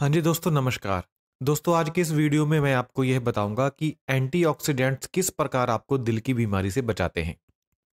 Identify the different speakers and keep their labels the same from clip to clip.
Speaker 1: हाँ जी दोस्तों नमस्कार दोस्तों आज के इस वीडियो में मैं आपको यह बताऊंगा कि एंटीऑक्सीडेंट्स किस प्रकार आपको दिल की बीमारी से बचाते हैं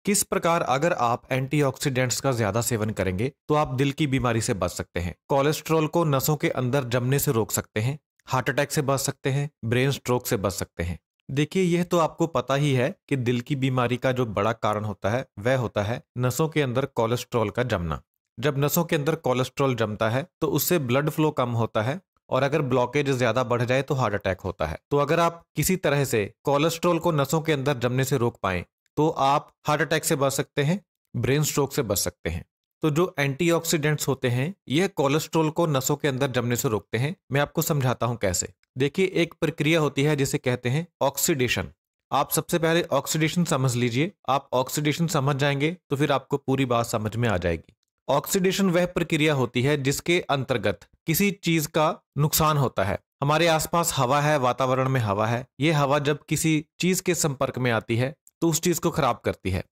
Speaker 1: किस प्रकार अगर आप एंटीऑक्सीडेंट्स का ज्यादा सेवन करेंगे तो आप दिल की बीमारी से बच सकते हैं कोलेस्ट्रॉल को नसों के अंदर जमने से रोक सकते हैं हार्ट अटैक से बच सकते हैं ब्रेन स्ट्रोक से बच सकते हैं देखिए यह तो आपको पता ही है कि दिल की बीमारी का जो बड़ा कारण होता है वह होता है नसों के अंदर कोलेस्ट्रॉल का जमना जब नसों के अंदर कोलेस्ट्रॉल जमता है तो उससे ब्लड फ्लो कम होता है और अगर ब्लॉकेज ज्यादा बढ़ जाए तो हार्ट अटैक होता है तो अगर आप किसी तरह से कोलेस्ट्रॉल को नसों के अंदर जमने से रोक पाए तो आप हार्ट अटैक से बच सकते हैं ब्रेन स्ट्रोक से बच सकते हैं तो जो एंटीऑक्सीडेंट्स होते हैं यह कोलेस्ट्रॉल को नसों के अंदर जमने से रोकते हैं मैं आपको समझाता हूं कैसे देखिए एक प्रक्रिया होती है जिसे कहते हैं ऑक्सीडेशन आप सबसे पहले ऑक्सीडेशन समझ लीजिए आप ऑक्सीडेशन समझ जाएंगे तो फिर आपको पूरी बात समझ में आ जाएगी ऑक्सीडेशन वह प्रक्रिया होती है जिसके अंतर्गत किसी चीज का नुकसान होता है हमारे आसपास हवा है वातावरण में हवा है ये हवा जब किसी चीज के संपर्क में आती है तो उस चीज को खराब करती है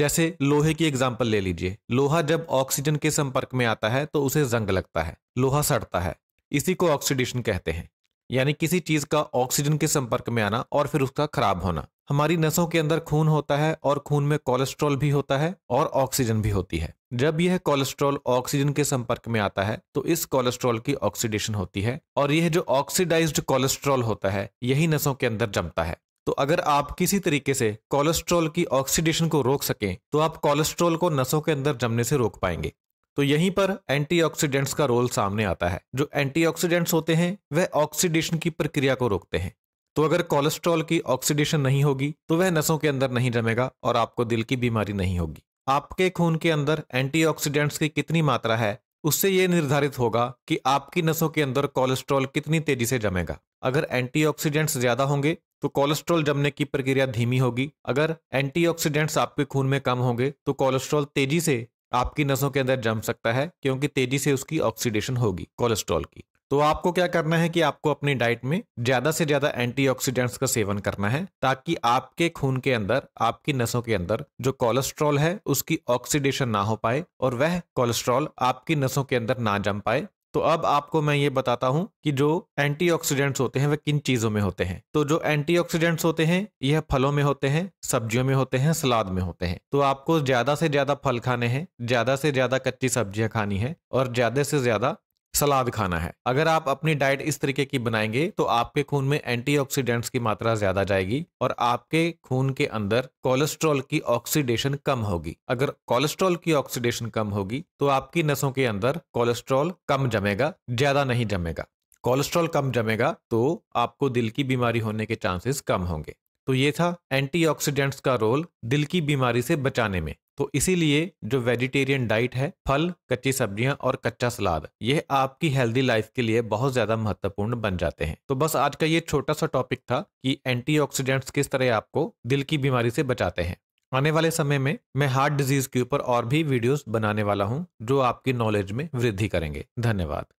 Speaker 1: जैसे लोहे की एग्जाम्पल ले लीजिए लोहा जब ऑक्सीजन के संपर्क में आता है तो उसे जंग लगता है लोहा सड़ता है इसी को ऑक्सीडेशन कहते हैं यानी किसी चीज का ऑक्सीजन के संपर्क में आना और फिर उसका खराब होना हमारी नसों के अंदर खून होता है और खून में कोलेस्ट्रॉल भी होता है और ऑक्सीजन भी होती है जब यह कोलेस्ट्रॉल ऑक्सीजन के संपर्क में आता है तो इस कोलेस्ट्रॉल की ऑक्सीडेशन होती है और यह जो ऑक्सीडाइज्ड कोलेस्ट्रॉल होता है यही नसों के अंदर जमता है तो अगर आप किसी तरीके से कोलेस्ट्रॉल की ऑक्सीडेशन को रोक सकें तो आप कोलेस्ट्रॉल को नसों के अंदर जमने से रोक पाएंगे तो यहीं पर एंटीऑक्सीडेंट्स का रोल सामने आता है जो एंटीऑक्सीडेंट्स होते हैं वह ऑक्सीडेशन की प्रक्रिया को रोकते हैं तो अगर कोलेस्ट्रॉल की ऑक्सीडेशन नहीं होगी तो वह नसों के अंदर नहीं जमेगा और आपको दिल की बीमारी नहीं होगी आपके खून के अंदर एंटीऑक्सीडेंट्स की कितनी मात्रा है उससे ये निर्धारित होगा कि आपकी नसों के अंदर कोलेस्ट्रॉल कितनी तेजी से जमेगा अगर एंटीऑक्सीडेंट्स ज्यादा होंगे तो कोलेस्ट्रॉल जमने की प्रक्रिया धीमी होगी अगर एंटीऑक्सीडेंट्स आपके खून में कम होंगे तो कोलेस्ट्रॉल तेजी से आपकी नसों के अंदर जम सकता है क्योंकि तेजी से उसकी ऑक्सीडेशन होगी कोलेस्ट्रॉल की तो आपको क्या करना है कि आपको अपनी डाइट में ज्यादा से ज्यादा एंटीऑक्सीडेंट्स का सेवन करना है ताकि आपके खून के अंदर आपकी नसों के अंदर जो कोलेस्ट्रॉल है उसकी ऑक्सीडेशन ना हो पाए और वह कोलेस्ट्रॉल आपकी नसों के अंदर ना जम पाए तो अब आपको मैं ये बताता हूँ कि जो एंटीऑक्सीडेंट्स होते हैं वह किन चीज़ों में होते हैं तो जो एंटीऑक्सीडेंट्स होते हैं यह फलों में होते हैं सब्जियों में होते हैं सलाद में होते हैं तो आपको ज़्यादा से ज़्यादा फल खाने हैं ज़्यादा से ज़्यादा कच्ची सब्जियां खानी है और ज़्यादा से ज़्यादा सलाद खाना है अगर आप अपनी डाइट इस तरीके की बनाएंगे तो आपके खून में एंटीऑक्सीडेंट्स की मात्रा ज्यादा जाएगी और आपके खून के अंदर कोलेस्ट्रॉल की ऑक्सीडेशन कम होगी अगर कोलेस्ट्रॉल की ऑक्सीडेशन कम होगी तो आपकी नसों के अंदर कोलेस्ट्रॉल कम जमेगा ज्यादा नहीं जमेगा कोलेस्ट्रॉल कम जमेगा तो आपको दिल की बीमारी होने के चांसेस कम होंगे तो ये था एंटीऑक्सीडेंट्स का रोल दिल की बीमारी से बचाने में तो इसीलिए जो वेजिटेरियन डाइट है फल कच्ची सब्जियां और कच्चा सलाद यह आपकी हेल्दी लाइफ के लिए बहुत ज्यादा महत्वपूर्ण बन जाते हैं तो बस आज का ये छोटा सा टॉपिक था कि एंटीऑक्सीडेंट्स किस तरह आपको दिल की बीमारी से बचाते हैं आने वाले समय में मैं हार्ट डिजीज के ऊपर और भी वीडियोस बनाने वाला हूं जो आपकी नॉलेज में वृद्धि करेंगे धन्यवाद